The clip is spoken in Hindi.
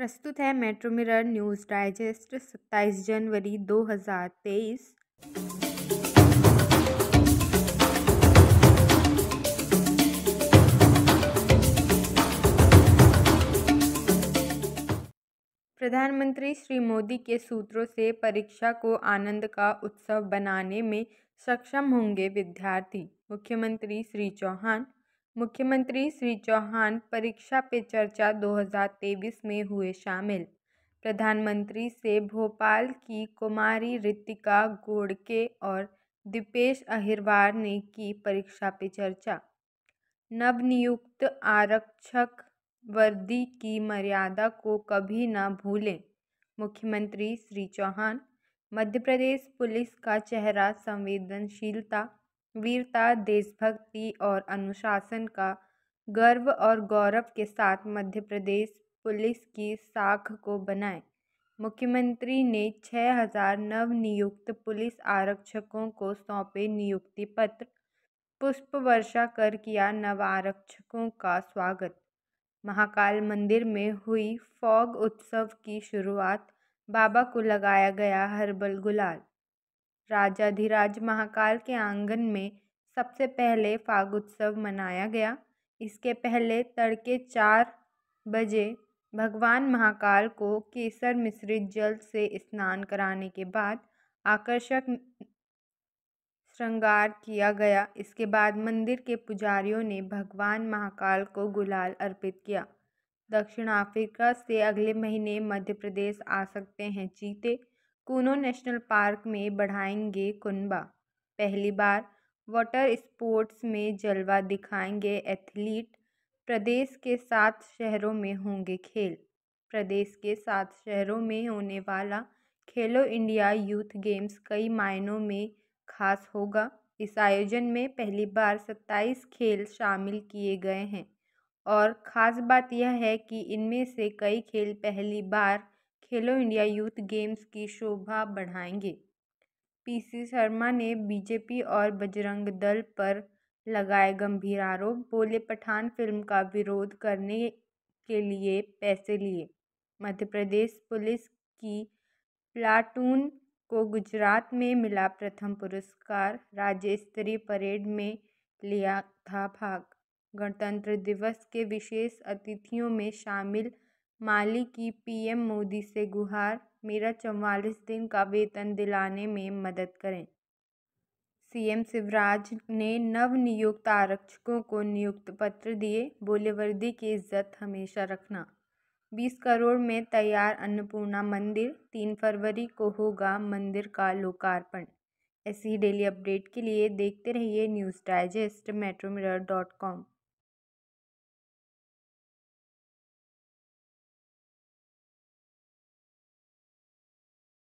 प्रस्तुत है मेट्रो मिरर न्यूज़ डाइजेस्ट 27 जनवरी 2023 प्रधानमंत्री श्री मोदी के सूत्रों से परीक्षा को आनंद का उत्सव बनाने में सक्षम होंगे विद्यार्थी मुख्यमंत्री श्री चौहान मुख्यमंत्री श्री चौहान परीक्षा पे चर्चा 2023 में हुए शामिल प्रधानमंत्री से भोपाल की कुमारी रितिका गोड़के और दीपेश अहिरवार ने की परीक्षा पे चर्चा नवनियुक्त आरक्षक वर्दी की मर्यादा को कभी ना भूलें मुख्यमंत्री श्री चौहान मध्य प्रदेश पुलिस का चेहरा संवेदनशीलता वीरता देशभक्ति और अनुशासन का गर्व और गौरव के साथ मध्य प्रदेश पुलिस की साख को बनाए मुख्यमंत्री ने छः हज़ार नवनियुक्त पुलिस आरक्षकों को सौंपे नियुक्ति पत्र पुष्प वर्षा कर किया नव आरक्षकों का स्वागत महाकाल मंदिर में हुई फॉग उत्सव की शुरुआत बाबा को लगाया गया हर्बल गुलाल राजाधिराज महाकाल के आंगन में सबसे पहले फागुत्सव मनाया गया इसके पहले तड़के चार बजे भगवान महाकाल को केसर मिश्रित जल से स्नान कराने के बाद आकर्षक श्रृंगार किया गया इसके बाद मंदिर के पुजारियों ने भगवान महाकाल को गुलाल अर्पित किया दक्षिण अफ्रीका से अगले महीने मध्य प्रदेश आ सकते हैं चीते कूनो नेशनल पार्क में बढ़ाएंगे कुनबा पहली बार वाटर स्पोर्ट्स में जलवा दिखाएंगे एथलीट प्रदेश के सात शहरों में होंगे खेल प्रदेश के सात शहरों में होने वाला खेलो इंडिया यूथ गेम्स कई मायनों में खास होगा इस आयोजन में पहली बार सत्ताईस खेल शामिल किए गए हैं और ख़ास बात यह है कि इनमें से कई खेल पहली बार खेलो इंडिया यूथ गेम्स की शोभा बढ़ाएंगे पी सी शर्मा ने बीजेपी और बजरंग दल पर लगाए गंभीर आरोप बोले पठान फिल्म का विरोध करने के लिए पैसे लिए मध्य प्रदेश पुलिस की प्लाटून को गुजरात में मिला प्रथम पुरस्कार राज्य स्तरीय परेड में लिया था भाग गणतंत्र दिवस के विशेष अतिथियों में शामिल माली की पीएम मोदी से गुहार मेरा चौवालीस दिन का वेतन दिलाने में मदद करें सीएम शिवराज ने नव नियुक्त आरक्षकों को नियुक्त पत्र दिए बोले वर्दी की इज्जत हमेशा रखना बीस करोड़ में तैयार अन्नपूर्णा मंदिर तीन फरवरी को होगा मंदिर का लोकार्पण ऐसी डेली अपडेट के लिए देखते रहिए news digest metro mirror dot com